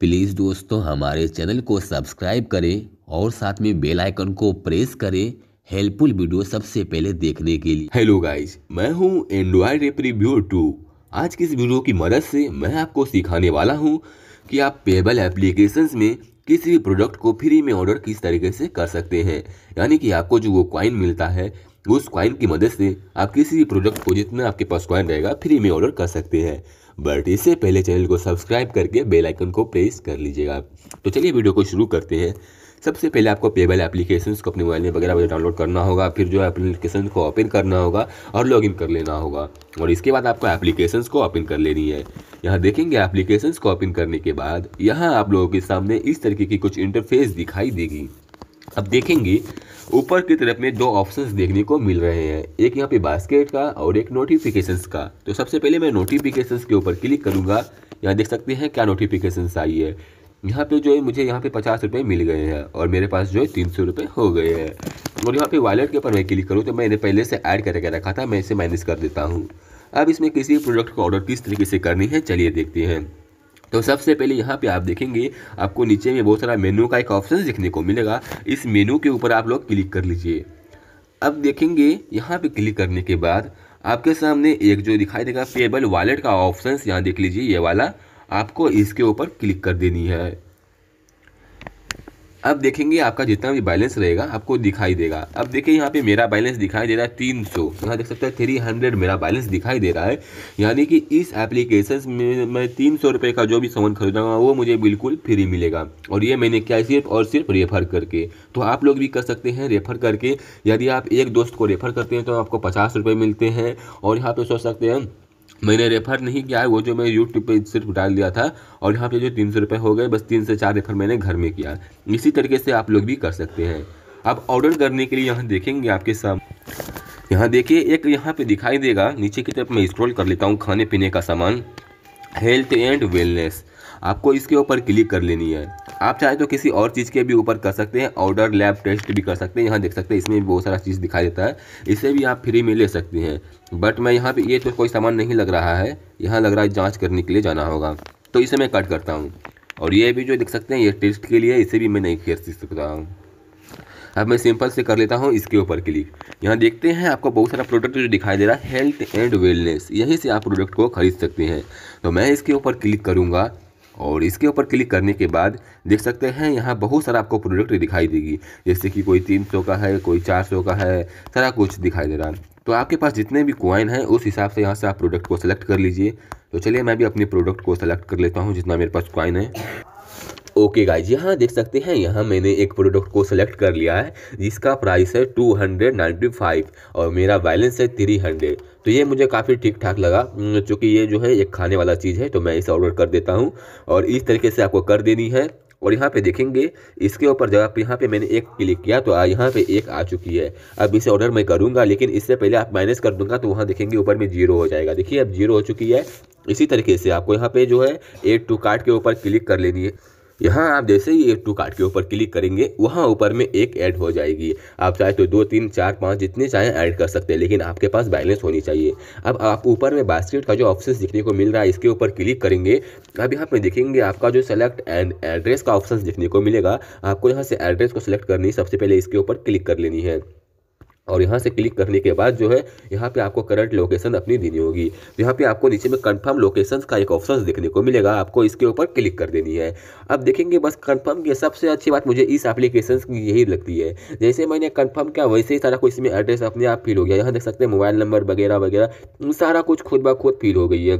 please दोस्तों हमारे channel को सब्सक्राइब करें और साथ में बेल आइकन को प्रेस करें हेल्पफुल वीडियो सबसे पहले देखने के लिए हेलो गाइस मैं हूं एंड्रॉयड एप रिव्यू टू आज की इस वीडियो की मदद से मैं आपको सिखाने वाला हूं कि आप पेबल एप्लीकेशन में किसी भी प्रोडक्ट को फ्री में ऑर्डर किस तरीके से कर सकते हैं यानी कि आपको जो वो क्वाइन मिलता है उस क्वाइन की मदद से आप किसी भी प्रोडक्ट को जितना आपके पास क्वाइन रहेगा फ्री में ऑर्डर कर सकते हैं बट इससे पहले चैनल को सब्सक्राइब करके बेल आइकन को प्रेस कर लीजिएगा तो चलिए वीडियो को शुरू करते हैं सबसे पहले आपको पेबल एप्लीकेशन को अपने मोबाइल में वगैरह वगैरह डाउनलोड करना होगा फिर जो है एप्लीकेशन को ओपन करना होगा और लॉगिन कर लेना होगा और इसके बाद आपको एप्लीकेशन को ओपन कर लेनी है यहाँ देखेंगे एप्लीकेशन को ओपन करने के बाद यहाँ आप लोगों के सामने इस तरीके की कुछ इंटरफेस दिखाई देगी अब देखेंगे ऊपर की तरफ में दो ऑप्शंस देखने को मिल रहे हैं एक यहाँ पे बास्केट का और एक नोटिफिकेशंस का तो सबसे पहले मैं नोटिफिकेशंस के ऊपर क्लिक करूँगा यहाँ देख सकते हैं क्या नोटिफिकेशंस आई है यहाँ पे जो है मुझे यहाँ पे पचास रुपये मिल गए हैं और मेरे पास जो है तीन सौ रुपये हो गए हैं और यहाँ पे वॉलेट के ऊपर मैं क्लिक करूँ तो मैंने पहले से ऐड करके रखा था मैं इसे माइनस कर देता हूँ अब इसमें किसी प्रोडक्ट का ऑर्डर किस तरीके से करनी है चलिए देखते हैं तो सबसे पहले यहाँ पे आप देखेंगे आपको नीचे में बहुत सारा मेनू का एक ऑप्शन देखने को मिलेगा इस मेनू के ऊपर आप लोग क्लिक कर लीजिए अब देखेंगे यहाँ पे क्लिक करने के बाद आपके सामने एक जो दिखाई देगा पेबल वॉलेट का ऑप्शन यहाँ देख लीजिए ये वाला आपको इसके ऊपर क्लिक कर देनी है अब देखेंगे आपका जितना भी बैलेंस रहेगा आपको दिखाई देगा अब देखिए यहाँ पे मेरा बैलेंस दिखाई दे रहा है तीन सौ यहाँ देख सकते हैं थ्री हंड्रेड मेरा बैलेंस दिखाई दे रहा है यानी कि इस एप्लीकेशन में मैं तीन सौ रुपये का जो भी सामान खरीदाऊँगा वो मुझे बिल्कुल फ्री मिलेगा और ये मैंने क्या सिर्फ और सिर्फ रेफर करके तो आप लोग भी कर सकते हैं रेफर करके यदि आप एक दोस्त को रेफर करते हैं तो आपको पचास मिलते हैं और यहाँ पर सोच सकते हैं मैंने रेफर नहीं किया है वो जो मैं यूट्यूब पे सिर्फ डाल दिया था और यहाँ पे जो तीन सौ रुपये हो गए बस तीन से चार रेफर मैंने घर में किया इसी तरीके से आप लोग भी कर सकते हैं आप ऑर्डर करने के लिए यहाँ देखेंगे आपके सामने यहाँ देखिए एक यहाँ पे दिखाई देगा नीचे की तरफ मैं स्क्रॉल कर लेता हूँ खाने पीने का सामान हेल्थ एंड वेलनेस आपको इसके ऊपर क्लिक कर लेनी है आप चाहे तो किसी और चीज़ के भी ऊपर कर सकते हैं ऑर्डर लैब टेस्ट भी कर सकते हैं यहाँ देख सकते हैं इसमें भी बहुत सारा चीज़ दिखाई देता है इसे भी आप फ्री में ले सकते हैं बट मैं यहाँ पर ये तो कोई सामान नहीं लग रहा है यहाँ लग रहा है जाँच करने के लिए जाना होगा तो इसे मैं कट करता हूँ और ये भी जो देख सकते हैं ये टेस्ट के लिए इसे भी मैं नहीं खेल सकता हूँ अब मैं सिंपल से कर लेता हूँ इसके ऊपर क्लिक यहाँ देखते हैं आपको बहुत सारा प्रोडक्ट जो दिखाई दे रहा है हेल्थ एंड वेलनेस यहीं से आप प्रोडक्ट को खरीद सकते हैं तो मैं इसके ऊपर क्लिक करूँगा और इसके ऊपर क्लिक करने के बाद देख सकते हैं यहाँ बहुत सारा आपको प्रोडक्ट दिखाई देगी जैसे कि कोई तीन सौ का है कोई चार सौ का है सारा कुछ दिखाई दे रहा है तो आपके पास जितने भी क्वाइन हैं उस हिसाब से यहाँ से आप प्रोडक्ट को सेलेक्ट कर लीजिए तो चलिए मैं भी अपने प्रोडक्ट को सेलेक्ट कर लेता हूँ जितना मेरे पास कॉइन है ओके गाइज यहाँ देख सकते हैं यहाँ मैंने एक प्रोडक्ट को सेलेक्ट कर लिया है जिसका प्राइस है टू हंड्रेड नाइन्टी फाइव और मेरा बैलेंस है थ्री हंड्रेड तो ये मुझे काफ़ी ठीक ठाक लगा चूँकि ये जो है एक खाने वाला चीज़ है तो मैं इसे ऑर्डर कर देता हूँ और इस तरीके से आपको कर देनी है और यहाँ पे देखेंगे इसके ऊपर जब आप यहाँ पे मैंने एक क्लिक किया तो यहाँ पे एक आ चुकी है अब इसे ऑर्डर मैं करूँगा लेकिन इससे पहले आप माइनस कर दूंगा तो वहाँ देखेंगे ऊपर में जीरो हो जाएगा देखिए अब जीरो हो चुकी है इसी तरीके से आपको यहाँ पे जो है एड टू कार्ट के ऊपर क्लिक कर लेनी है यहाँ आप जैसे ही एड टू कार्ड के ऊपर क्लिक करेंगे वहाँ ऊपर में एक ऐड हो जाएगी आप चाहे तो दो तीन चार पाँच जितने चाहे ऐड कर सकते हैं लेकिन आपके पास बैलेंस होनी चाहिए अब आप ऊपर में बास्केट का जो ऑप्शन देखने को मिल रहा है इसके ऊपर क्लिक करेंगे अब यहाँ पर देखेंगे आपका जो सेलेक्ट एंड एड्रेस का ऑप्शन देखने को मिलेगा आपको यहाँ से एड्रेस को सिलेक्ट करनी सबसे पहले इसके ऊपर क्लिक कर लेनी है और यहाँ से क्लिक करने के बाद जो है यहाँ पे आपको करंट लोकेशन अपनी देनी होगी तो यहाँ पे आपको नीचे में कंफर्म लोकेशन का एक ऑप्शन देखने को मिलेगा आपको इसके ऊपर क्लिक कर देनी है अब देखेंगे बस कंफर्म की सबसे अच्छी बात मुझे इस एप्लीकेशन की यही लगती है जैसे मैंने कंफर्म किया वैसे ही सारा कुछ इसमें एड्रेस अपने आप फिल हो गया यहाँ देख सकते हैं मोबाइल नंबर वगैरह वगैरह सारा कुछ खुद ब खुद फिल हो गई है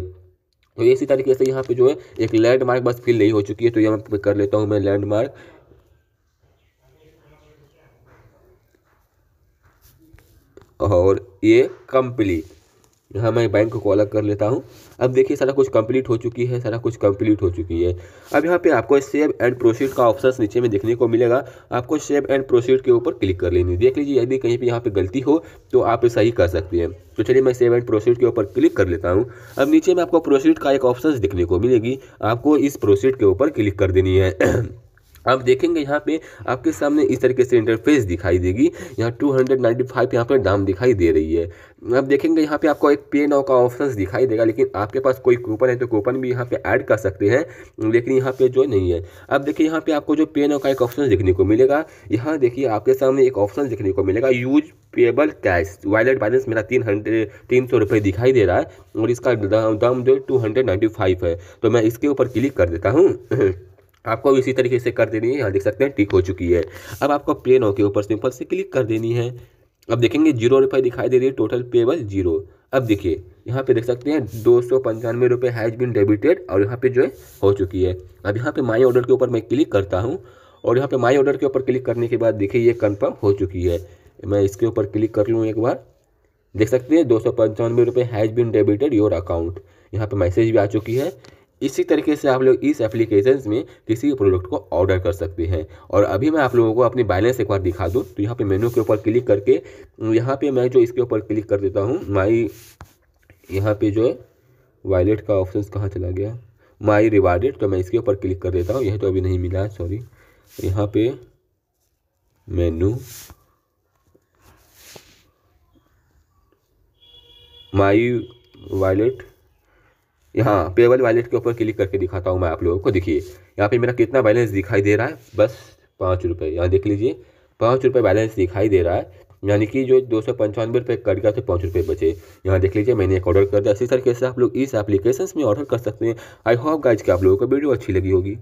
तो इसी तरीके से यहाँ पे जो है एक लैंडमार्क बस फिल नहीं हो चुकी है तो यहाँ पे कर लेता हूँ मैं लैंडमार्क और ये कंप्लीट यहाँ मैं बैंक को अलग कर लेता हूँ अब देखिए सारा कुछ कंप्लीट हो चुकी है सारा कुछ कंप्लीट हो चुकी है अब यहाँ पे आपको सेव एंड प्रोसीड का ऑप्शन नीचे में देखने को मिलेगा आपको सेव एंड प्रोसीड के ऊपर क्लिक कर लेनी देख लीजिए यदि कहीं पे यहाँ पे गलती हो तो आप सही कर सकते हैं तो चलिए मैं सेव एंड प्रोसीड के ऊपर क्लिक कर लेता हूँ अब नीचे में आपको प्रोसीड का एक ऑप्शन देखने को मिलेगी आपको इस प्रोसीड के ऊपर क्लिक कर देनी है आप देखेंगे यहाँ पे आपके सामने इस तरीके से इंटरफेस दिखाई देगी यहाँ 295 यहाँ पर दाम दिखाई दे रही है आप देखेंगे यहाँ पे आपको एक पे नाउ का ऑप्शन दिखाई देगा लेकिन आपके पास कोई कूपन है तो कूपन भी यहाँ पे ऐड कर सकते हैं लेकिन यहाँ पे जो नहीं है अब देखिए यहाँ पे आपको जो पे नाउ का एक ऑप्शन देखने को मिलेगा यहाँ देखिए आपके सामने एक ऑप्शन देखने को मिलेगा use payable cash wallet balance मेरा तीन हंड्रेड तीन सौ रुपये दिखाई दे रहा है और इसका दाम जो टू हंड्रेड नाइन्टी फाइव है तो मैं इसके ऊपर क्लिक कर देता हूँ आपको इसी तरीके से कर देनी है यहाँ देख सकते हैं टिक हो चुकी है अब आपको प्लेन नाउ के ऊपर सिंपल से क्लिक कर देनी है अब देखेंगे जीरो रुपये दिखाई दे रही है टोटल पेबल जीरो अब देखिए यहाँ पे देख सकते हैं दो सौ पंचानवे रुपये हैज़ बिन डेबिटेड और यहाँ पे जो है हो चुकी है अब यहाँ पे माई ऑर्डर के ऊपर मैं क्लिक करता हूँ और यहाँ पे माई ऑर्डर के ऊपर क्लिक करने के बाद देखिए ये कंफर्म हो चुकी है मैं इसके ऊपर क्लिक कर लूँ एक बार देख सकते हैं दो सौ पंचानवे रुपये has been debited your account यहाँ पर मैसेज भी आ चुकी है इसी तरीके से आप लोग इस एप्लीकेशन में किसी भी प्रोडक्ट को ऑर्डर कर सकते हैं और अभी मैं आप लोगों को अपनी बैलेंस एक बार दिखा दूँ तो यहाँ पे मेनू के ऊपर क्लिक करके यहाँ पे मैं जो इसके ऊपर क्लिक कर देता हूँ माई यहाँ पे जो है वॉलेट का ऑप्शन कहाँ चला गया माई रिवार्डेड तो मैं इसके ऊपर क्लिक कर देता हूँ यह तो अभी नहीं मिला है सॉरी यहाँ पे मेनू माई वॉलेट यहाँ पेबल वैलेट के ऊपर क्लिक करके दिखाता हूँ मैं आप लोगों को देखिए यहाँ पे मेरा कितना बैलेंस दिखाई दे रहा है बस पाँच रुपये यहाँ देख लीजिए पाँच रुपये बैलेंस दिखाई दे रहा है यानी कि जो दो सौ पंचानवे रुपये कट गया तो पाँच रुपये बचे यहाँ देख लीजिए मैंने एक ऑर्डर कर दिया इसी तरीके से आप लोग इस एप्लीकेशन में ऑर्डर कर सकते हैं आई होप गाइज कि आप लोगों को वीडियो अच्छी लगी होगी